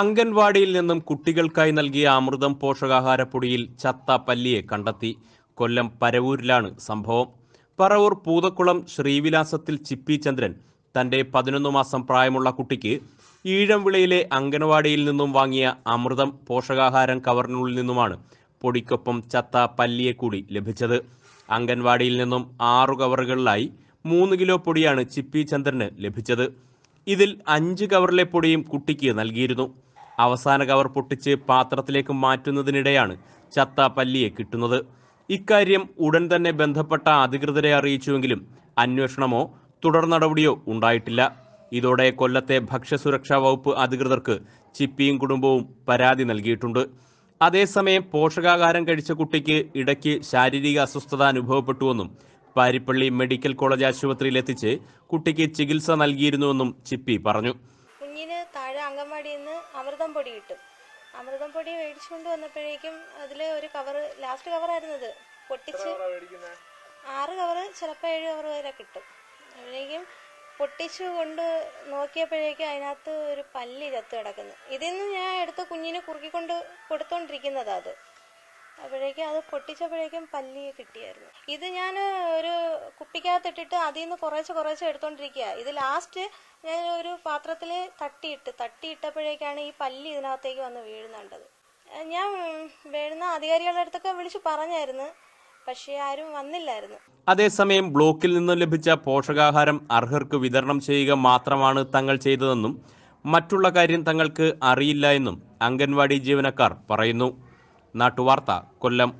അംഗൻവാടിയിൽ നിന്നും കുട്ടികൾക്കായി നൽകിയ അമൃതം പോഷകാഹാരപ്പൊടിയിൽ ചത്ത പല്ലിയെ കണ്ടെത്തി കൊല്ലം പരവൂരിലാണ് സംഭവം പറവൂർ പൂതക്കുളം ശ്രീവിലാസത്തിൽ ചിപ്പി ചന്ദ്രൻ തൻ്റെ പതിനൊന്ന് മാസം പ്രായമുള്ള കുട്ടിക്ക് ഈഴംവിളയിലെ അംഗൻവാടിയിൽ നിന്നും വാങ്ങിയ അമൃതം പോഷകാഹാരം കവറിനുള്ളിൽ നിന്നുമാണ് പൊടിക്കൊപ്പം ചത്ത പല്ലിയെ കൂടി ലഭിച്ചത് അംഗൻവാടിയിൽ നിന്നും ആറു കവറുകളിലായി മൂന്ന് കിലോ പൊടിയാണ് ചിപ്പി ചന്ദ്രന് ലഭിച്ചത് ഇതിൽ അഞ്ച് കവറിലെ പൊടിയും കുട്ടിക്ക് നൽകിയിരുന്നു അവസാന കവർ പൊട്ടിച്ച് പാത്രത്തിലേക്ക് മാറ്റുന്നതിനിടെയാണ് ചത്ത പല്ലിയെ കിട്ടുന്നത് ഇക്കാര്യം ഉടൻ തന്നെ ബന്ധപ്പെട്ട അധികൃതരെ അറിയിച്ചുവെങ്കിലും അന്വേഷണമോ തുടർ നടപടിയോ ഉണ്ടായിട്ടില്ല ഇതോടെ കൊല്ലത്തെ ഭക്ഷ്യസുരക്ഷാ വകുപ്പ് അധികൃതർക്ക് ചിപ്പിയും കുടുംബവും പരാതി നൽകിയിട്ടുണ്ട് അതേസമയം പോഷകാഹാരം കഴിച്ച കുട്ടിക്ക് ഇടയ്ക്ക് ശാരീരിക അസ്വസ്ഥത അനുഭവപ്പെട്ടുവെന്നും പാരിപ്പള്ളി മെഡിക്കൽ കോളേജ് ആശുപത്രിയിൽ എത്തിച്ച് കുട്ടിക്ക് ചികിത്സ നൽകിയിരുന്നുവെന്നും ചിപ്പി പറഞ്ഞു കുഞ്ഞിന് താഴെ അംഗൻവാടിയിൽ നിന്ന് അമൃതം പൊടി കിട്ടും അമൃതം പൊടി മേടിച്ചുകൊണ്ട് വന്നപ്പോഴേക്കും അതിൽ ഒരു കവർ ലാസ്റ്റ് കവറായിരുന്നു അത് പൊട്ടിച്ച് ആറ് കവറ് ചിലപ്പോൾ ഏഴ് കവർ വരെ കിട്ടും അപ്പോഴേക്കും പൊട്ടിച്ച് കൊണ്ട് നോക്കിയപ്പോഴേക്കും അതിനകത്ത് ഒരു പല്ല് ചത്ത് കിടക്കുന്നു ഇതിൽ നിന്ന് ഞാൻ എടുത്ത് കുഞ്ഞിന് കുറുക്കിക്കൊണ്ട് കൊടുത്തോണ്ടിരിക്കുന്നതാ അത് അപ്പോഴേക്കും അത് പൊട്ടിച്ചപ്പോഴേക്കും പല്ലിയെ കിട്ടിയായിരുന്നു ഇത് ഞാൻ ഒരു കുപ്പിക്കകത്തിട്ടിട്ട് അതിൽ നിന്ന് കുറേശ്ശെ കുറേശ്ശെ എടുത്തോണ്ടിരിക്കുക ഇത് ലാസ്റ്റ് ഞാൻ ഒരു പാത്രത്തിൽ തട്ടിയിട്ട് തട്ടിയിട്ടപ്പോഴേക്കാണ് ഈ പല്ലി ഇതിനകത്തേക്ക് വന്ന് വീഴുന്നുണ്ടത് ഞാൻ വീഴുന്ന അധികാരികളുടെ അടുത്തൊക്കെ വിളിച്ചു പറഞ്ഞായിരുന്നു പക്ഷേ ആരും വന്നില്ലായിരുന്നു അതേസമയം ബ്ലോക്കിൽ നിന്നും ലഭിച്ച പോഷകാഹാരം അർഹർക്ക് വിതരണം ചെയ്യുക മാത്രമാണ് തങ്ങൾ ചെയ്തതെന്നും മറ്റുള്ള കാര്യം തങ്ങൾക്ക് അറിയില്ല എന്നും അംഗൻവാടി ജീവനക്കാർ പറയുന്നു നാട്ടുവാർത്ത കൊല്ലം